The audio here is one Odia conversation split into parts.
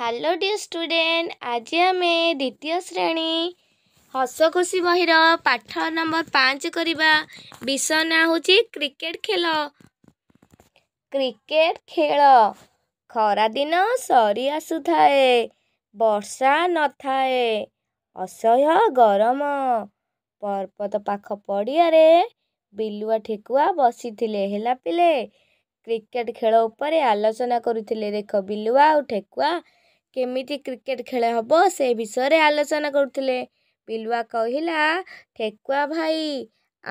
ହ୍ୟାଲୋ ଡିଅର୍ ଷ୍ଟୁଡ଼େଣ୍ଟ ଆଜି ଆମେ ଦ୍ୱିତୀୟ ଶ୍ରେଣୀ ହସଖୁସି ବହିର ପାଠ ନମ୍ବର ପାଞ୍ଚ କରିବା ବିଷୟ ନାଁ ହେଉଛି କ୍ରିକେଟ୍ ଖେଳ କ୍ରିକେଟ୍ ଖେଳ ଖରାଦିନ ସରି ଆସୁଥାଏ ବର୍ଷା ନଥାଏ ଅସହ୍ୟ ଗରମ ପର୍ବତ ପାଖ ପଡ଼ିଆରେ ବିଲୁଆ ଠେକୁଆ ବସିଥିଲେ ହେଲା ପିଲେ କ୍ରିକେଟ୍ ଖେଳ ଉପରେ ଆଲୋଚନା କରୁଥିଲେ ଦେଖ ବିଲୁଆ ଆଉ ଠେକୁଆ କେମିତି କ୍ରିକେଟ୍ ଖେଳ ହେବ ସେ ବିଷୟରେ ଆଲୋଚନା କରୁଥିଲେ ପିଲୁଆ କହିଲା ଠେକୁଆ ଭାଇ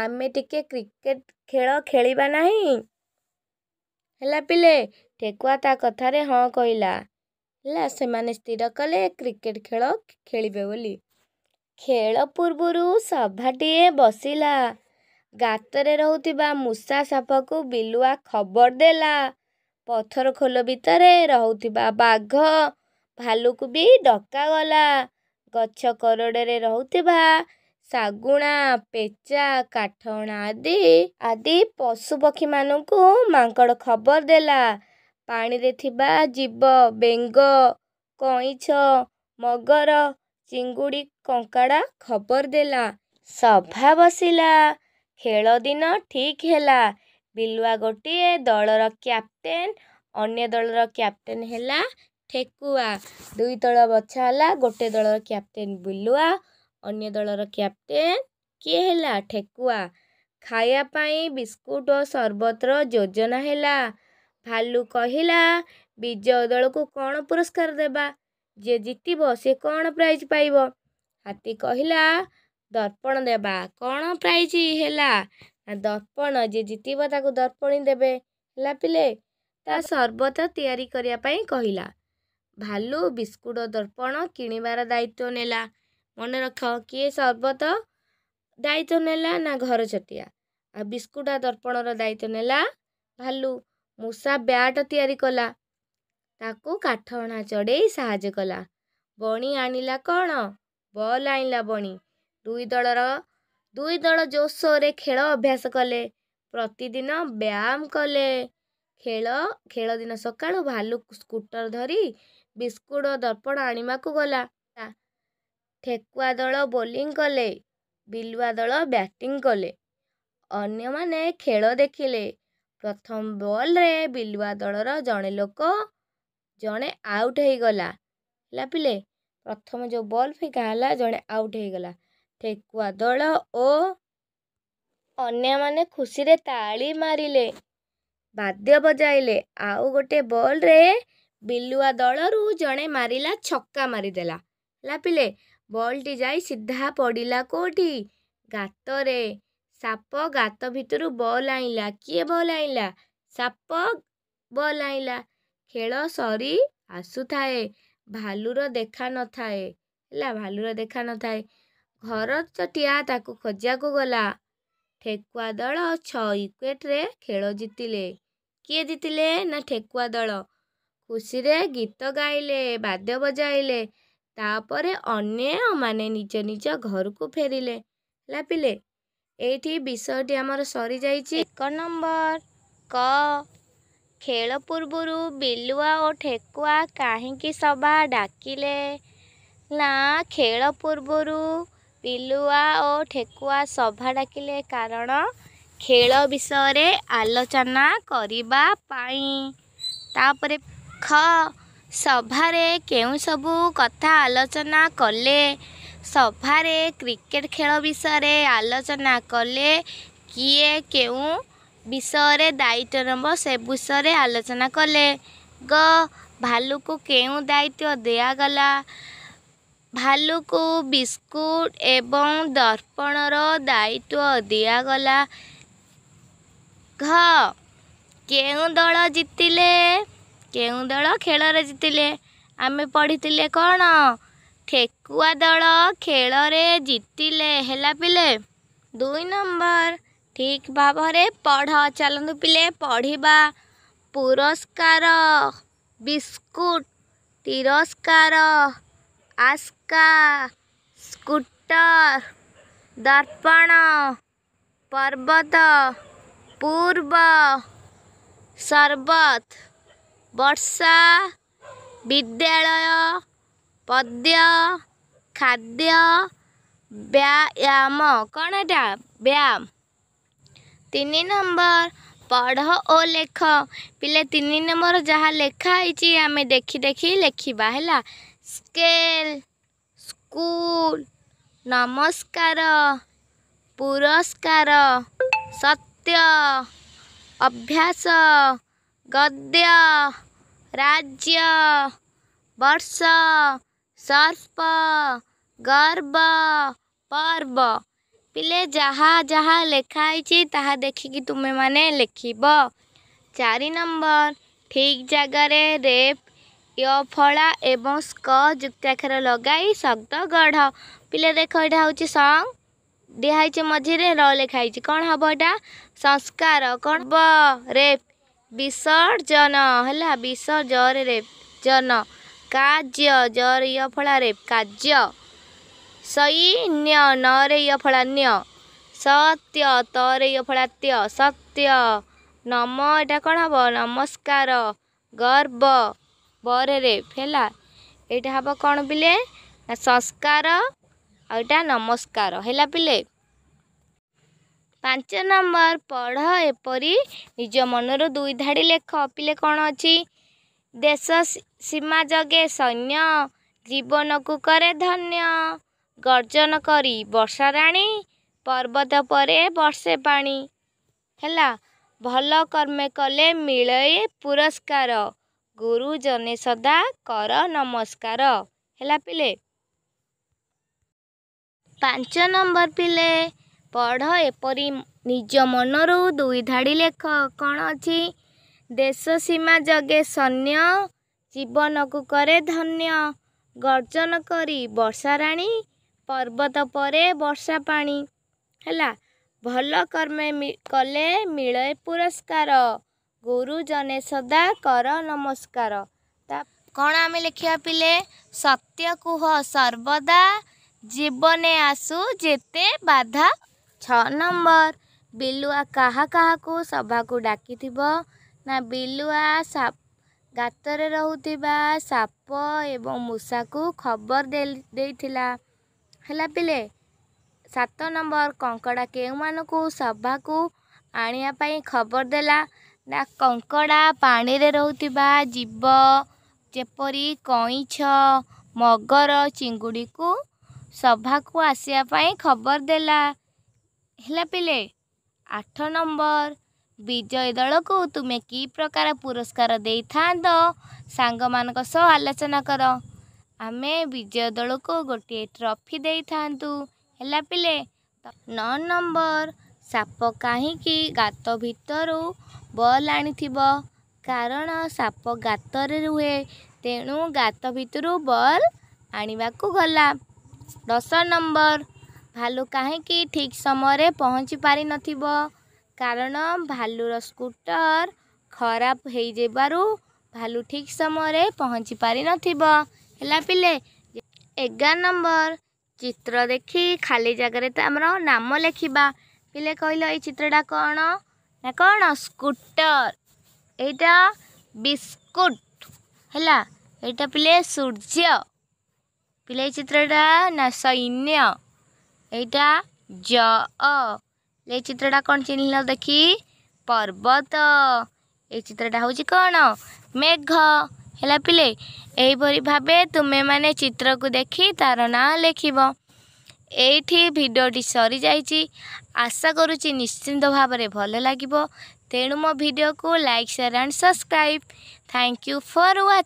ଆମେ ଟିକେ କ୍ରିକେଟ ଖେଳ ଖେଳିବା ନାହିଁ ହେଲା ପିଲେ ଠେକୁଆ ତା କଥାରେ ହଁ କହିଲା ହେଲା ସେମାନେ ସ୍ଥିର କଲେ କ୍ରିକେଟ୍ ଖେଳ ଖେଳିବେ ବୋଲି ଖେଳ ପୂର୍ବରୁ ସଭାଟିଏ ବସିଲା ଗାତରେ ରହୁଥିବା ମୂଷା ସାପକୁ ବିଲୁଆ ଖବର ଦେଲା ପଥର ଖୋଲ ଭିତରେ ରହୁଥିବା ବାଘ ଭାଲୁକୁ ବି ଡକାଗଲା ଗଛ କରଡ଼ରେ ରହୁଥିବା ଶାଗୁଣା ପେଚା କାଠଣା ଆଦି ଆଦି ପଶୁପକ୍ଷୀମାନଙ୍କୁ ମାଙ୍କଡ଼ ଖବର ଦେଲା ପାଣିରେ ଥିବା ଜୀବ ବେଙ୍ଗ କଇଁଛ ମଗର ଚିଙ୍ଗୁଡ଼ି କଙ୍କାଡ଼ା ଖବର ଦେଲା ସଭା ବସିଲା ଖେଳ ଦିନ ଠିକ୍ ହେଲା ବିଲୁଆ ଗୋଟିଏ ଦଳର କ୍ୟାପ୍ଟେନ୍ ଅନ୍ୟ ଦଳର କ୍ୟାପ୍ଟେନ୍ ହେଲା ଠେକୁଆ ଦୁଇ ଦଳ ବଛା ହେଲା ଗୋଟେ ଦଳର କ୍ୟାପ୍ଟେନ୍ ବୁଲୁଆ ଅନ୍ୟ ଦଳର କ୍ୟାପ୍ଟେନ୍ କିଏ ହେଲା ଠେକୁଆ ଖାଇବା ପାଇଁ ବିସ୍କୁଟ ଓ ସର୍ବତର ଯୋଜନା ହେଲା ଭାଲୁ କହିଲା ବିଜୟ ଦଳକୁ କ'ଣ ପୁରସ୍କାର ଦେବା ଯିଏ ଜିତିବ ସେ କ'ଣ ପ୍ରାଇଜ୍ ପାଇବ ହାତୀ କହିଲା ଦର୍ପଣ ଦେବା କ'ଣ ପ୍ରାଇଜ୍ ହେଲା ନା ଦର୍ପଣ ଯିଏ ଜିତିବ ତାକୁ ଦର୍ପଣୀ ଦେବେ ହେଲା ପିଲେ ତା ସର୍ବତ ତିଆରି କରିବା ପାଇଁ କହିଲା ଭାଲୁ ବିସ୍କୁଟ ଦର୍ପଣ କିଣିବାର ଦାୟିତ୍ୱ ନେଲା ମନେ ରଖ କିଏ ସର୍ବତ ଦାୟିତ୍ୱ ନେଲା ନା ଘର ଛଟିଆ ଆଉ ବିସ୍କୁଟ ଦର୍ପଣର ଦାୟିତ୍ୱ ନେଲା ଭାଲୁ ମୂଷା ବ୍ୟାଟ ତିଆରି କଲା ତାକୁ କାଠ ଅଣା ଚଢ଼େଇ ସାହାଯ୍ୟ କଲା ବଣି ଆଣିଲା କ'ଣ ବଲ୍ ଆଣିଲା ବଣି ଦୁଇ ଦଳର ଦୁଇ ଦଳ ଜୋରସୋରରେ ଖେଳ ଅଭ୍ୟାସ କଲେ ପ୍ରତିଦିନ ବ୍ୟାୟାମ କଲେ ଖେଳ ଖେଳ ଦିନ ସକାଳୁ ଭାଲୁ ସ୍କୁଟର ଧରି ବିସ୍କୁଟ ଓ ଦର୍ପଣ ଆଣିବାକୁ ଗଲା ଠେକୁଆ ଦଳ ବୋଲିଂ କଲେ ବିଲୁଆ ଦଳ ବ୍ୟାଟିଂ କଲେ ଅନ୍ୟମାନେ ଖେଳ ଦେଖିଲେ ପ୍ରଥମ ବଲ୍ରେ ବିଲୁଆ ଦଳର ଜଣେ ଲୋକ ଜଣେ ଆଉଟ୍ ହେଇଗଲା ହେଲା ପିଲେ ପ୍ରଥମ ଯେଉଁ ବଲ୍ ଫିକା ହେଲା ଜଣେ ଆଉଟ୍ ହେଇଗଲା ଠେକୁଆ ଦଳ ଓ ଅନ୍ୟମାନେ ଖୁସିରେ ତାଳି ମାରିଲେ ବାଦ୍ୟ ବଜାଇଲେ ଆଉ ଗୋଟେ ବଲ୍ରେ ବିଲୁଆ ଦଳରୁ ଜଣେ ମାରିଲା ଛକା ମାରିଦେଲା ହେଲା ପିଲେ ବଲ୍ଟି ଯାଇ ସିଧା ପଡ଼ିଲା କେଉଁଠି ଗାତରେ ସାପ ଗାତ ଭିତରୁ ବଲ୍ ଆଣିଲା କିଏ ବଲ୍ ଆଣିଲା ସାପ ବଲ୍ ଆଣିଲା ଖେଳ ସରି ଆସୁଥାଏ ଭାଲୁର ଦେଖା ନଥାଏ ହେଲା ଭାଲୁର ଦେଖା ନଥାଏ ଘର ଚଟିଆ ତାକୁ ଖୋଜିବାକୁ ଗଲା ଠେକୁଆ ଦଳ ଛଅ ୱିକେଟ୍ରେ ଖେଳ ଜିତିଲେ କିଏ ଜିତିଲେ ନା ଠେକୁଆ ଦଳ ଖୁସିରେ ଗୀତ ଗାଇଲେ ବାଦ୍ୟ ବଜାଇଲେ ତାପରେ ଅନ୍ୟମାନେ ନିଜ ନିଜ ଘରକୁ ଫେରିଲେ ଲାପିଲେ ଏଇଠି ବିଷୟଟି ଆମର ସରିଯାଇଛି ଏକ ନମ୍ବର କ ଖେଳ ପୂର୍ବରୁ ବିଲୁଆ ଓ ଠେକୁଆ କାହିଁକି ସଭା ଡାକିଲେ ନା ଖେଳ ପୂର୍ବରୁ ବିଲୁଆ ଓ ଠେକୁଆ ସଭା ଡାକିଲେ କାରଣ ଖେଳ ବିଷୟରେ ଆଲୋଚନା କରିବା ପାଇଁ ତାପରେ ଖ ସଭାରେ କେଉଁ ସବୁ କଥା ଆଲୋଚନା କଲେ ସଭାରେ କ୍ରିକେଟ୍ ଖେଳ ବିଷୟରେ ଆଲୋଚନା କଲେ କିଏ କେଉଁ ବିଷୟରେ ଦାୟିତ୍ୱ ନେବ ସେ ବିଷୟରେ ଆଲୋଚନା କଲେ ଗ ଭାଲୁକୁ କେଉଁ ଦାୟିତ୍ୱ ଦିଆଗଲା ଭାଲୁକୁ ବିସ୍କୁଟ୍ ଏବଂ ଦର୍ପଣର ଦାୟିତ୍ୱ ଦିଆଗଲା ଘ କେଉଁ ଦଳ ଜିତିଲେ କେଉଁ ଦଳ ଖେଳରେ ଜିତିଲେ ଆମେ ପଢ଼ିଥିଲେ କ'ଣ ଠେକୁଆ ଦଳ ଖେଳରେ ଜିତିଲେ ହେଲା ପିଲେ ଦୁଇ ନମ୍ବର ଠିକ୍ ଭାବରେ ପଢ଼ ଚାଲନ୍ତୁ ପିଲେ ପଢ଼ିବା ପୁରସ୍କାର ବିସ୍କୁଟ ତିରସ୍କାର ଆସ୍କା ସ୍କୁଟର ଦର୍ପଣ ପର୍ବତ ପୂର୍ବ ସର୍ବତ ବର୍ଷା ବିଦ୍ୟାଳୟ ପଦ୍ୟ ଖାଦ୍ୟ ବ୍ୟାୟାମ କ'ଣ ଏଇଟା ବ୍ୟାୟାମ ତିନି ନମ୍ବର ପଢ଼ ଓ ଲେଖ ପିଲେ ତିନି ନମ୍ବର ଯାହା ଲେଖା ହେଇଛି ଆମେ ଦେଖି ଦେଖି ଲେଖିବା ହେଲା ସ୍କେଲ୍ ସ୍କୁଲ ନମସ୍କାର ପୁରସ୍କାର ସତ୍ୟ ଅଭ୍ୟାସ ଗଦ୍ୟ राज्य वर्ष सर्प ଗର୍ବ ପର୍ବ ପିଲେ ଯାହା ଯାହା ଲେଖା ହେଇଛି ତାହା ଦେଖିକି ତୁମେମାନେ ଲେଖିବ ଚାରି ନମ୍ବର ଠିକ୍ ଜାଗାରେ ରେପ୍ ୟ ଫଳା ଏବଂ ସ୍କ ଯୁକ୍ତାକ୍ଷର ଲଗାଇ ଶବ୍ଦ ଗଢ଼ ପିଲେ ଦେଖ ଏଇଟା ହେଉଛି ସଙ୍ଗ ଦିଆହେଇଛି ମଝିରେ ର ଲେଖା ହେଇଛି କ'ଣ ହେବ ଏଇଟା ସଂସ୍କାର କ'ଣ ରେପ୍ ବିସର୍ଜନ ହେଲା ବିସର୍ଜରେ ଜନ କାର୍ଯ୍ୟ ଜର ଇଅ ଫଳାରେ କାର୍ଯ୍ୟ ସୈନ୍ୟ ନରେ ଇଅ ଫଳାନ୍ୟ ସତ୍ୟ ତରେ ଇଅ ଫଳାତ୍ୟ ସତ୍ୟ ନମ ଏଇଟା କ'ଣ ହେବ ନମସ୍କାର ଗର୍ବ ବରେରେ ହେଲା ଏଇଟା ହେବ କ'ଣ ବିଲେ ନା ସଂସ୍କାର ଆଉ ଏଇଟା ନମସ୍କାର ହେଲା ବିଲେ ପାଞ୍ଚ ନମ୍ବର ପଢ଼ ଏପରି ନିଜ ମନରୁ ଦୁଇ ଧାଡ଼ି ଲେଖ ପିଲେ କ'ଣ ଅଛି ଦେଶ ସୀମା ଜଗେ ସୈନ୍ୟ ଜୀବନକୁ କରେ ଧନ୍ୟ ଗର୍ଜନ କରି ବର୍ଷା ରାଣି ପର୍ବତ ପରେ ବର୍ଷେ ପାଣି ହେଲା ଭଲ କର୍ମେ କଲେ ମିଳେ ପୁରସ୍କାର ଗୁରୁ ଜନେ ସଦା କର ନମସ୍କାର ହେଲା ପିଲେ ପାଞ୍ଚ ନମ୍ବର ପିଲେ ପଢ଼ ଏପରି ନିଜ ମନରୁ ଦୁଇ ଧାଡ଼ି ଲେଖ କ'ଣ ଅଛି ଦେଶ ସୀମା ଜଗେ ସୈନ୍ୟ ଜୀବନକୁ କରେ ଧନ୍ୟ ଗର୍ଜନ କରି ବର୍ଷାରାଣୀ ପର୍ବତ ପରେ ବର୍ଷା ପାଣି ହେଲା ଭଲ କର୍ମେ କଲେ ମିଳେ ପୁରସ୍କାର ଗୁରୁ ଜନେ ସଦା କର ନମସ୍କାର ତା କ'ଣ ଆମେ ଲେଖିବା ପିଲେ ସତ୍ୟ କୁହ ସର୍ବଦା ଜୀବନେ ଆସୁ ଯେତେ ବାଧା ଛଅ ନମ୍ବର ବିଲୁଆ କାହା କାହାକୁ ସଭାକୁ ଡାକିଥିବ ନା ବିଲୁଆ ଗାତରେ ରହୁଥିବା ସାପ ଏବଂ ମୂଷାକୁ ଖବର ଦେଇଥିଲା ହେଲା ପିଲେ ସାତ ନମ୍ବର କଙ୍କଡ଼ା କେଉଁମାନଙ୍କୁ ସଭାକୁ ଆଣିବା ପାଇଁ ଖବର ଦେଲା ନା କଙ୍କଡ଼ା ପାଣିରେ ରହୁଥିବା ଜୀବ ଯେପରି କଇଁଛ ମଗର ଚିଙ୍ଗୁଡ଼ିକୁ ସଭାକୁ ଆସିବା ପାଇଁ ଖବର ଦେଲା ହେଲା ପିଲେ ଆଠ ନମ୍ବର ବିଜୟ ଦଳକୁ ତୁମେ କି ପ୍ରକାର ପୁରସ୍କାର ଦେଇଥାନ୍ତ ସାଙ୍ଗମାନଙ୍କ ସହ ଆଲୋଚନା କର ଆମେ ବିଜୟ ଦଳକୁ ଗୋଟିଏ ଟ୍ରଫି ଦେଇଥାନ୍ତୁ ହେଲା ପିଲେ ନଅ ନମ୍ବର ସାପ କାହିଁକି ଗାତ ଭିତରୁ ବଲ୍ ଆଣିଥିବ କାରଣ ସାପ ଗାତରେ ରୁହେ ତେଣୁ ଗାତ ଭିତରୁ ବଲ୍ ଆଣିବାକୁ ଗଲା ଦଶ ନମ୍ବର ଭାଲୁ କାହିଁକି ଠିକ୍ ସମୟରେ ପହଞ୍ଚି ପାରିନଥିବ କାରଣ ଭାଲୁର ସ୍କୁଟର ଖରାପ ହେଇଯିବାରୁ ଭାଲୁ ଠିକ୍ ସମୟରେ ପହଞ୍ଚି ପାରିନଥିବ ହେଲା ପିଲେ ଏଗାର ନମ୍ବର ଚିତ୍ର ଦେଖି ଖାଲି ଜାଗାରେ ତ ଆମର ନାମ ଲେଖିବା ପିଲେ କହିଲ ଏଇ ଚିତ୍ରଟା କ'ଣ ନା କ'ଣ ସ୍କୁଟର ଏଇଟା ବିସ୍କୁଟ ହେଲା ଏଇଟା ପିଲେ ସୂର୍ଯ୍ୟ ପିଲେ ଏଇ ଚିତ୍ରଟା ନା ସୈନ୍ୟ এইটা জ এই চিত্রটা କ'ଣ ଚିହ୍ନିଲ ଦେଖି ପର୍ବତ এই চিত্রটা ହେଉଛି କ'ଣ ମେଘ ହେଲା ପିଲେ ଏହିପରି ଭାବେ ତୁମେମାନେ ଚିତ୍ରକୁ ଦେଖି ତା'ର ନାଁ ଲେଖିବ ଏଇଠି ଭିଡ଼ିଓଟି ସରିଯାଇଛି ଆଶା କରୁଛି ନିଶ୍ଚିନ୍ତ ଭାବରେ ଭଲ ଲାଗିବ ତେଣୁ ମୋ ଭିଡ଼ିଓକୁ like share and subscribe thank you for watching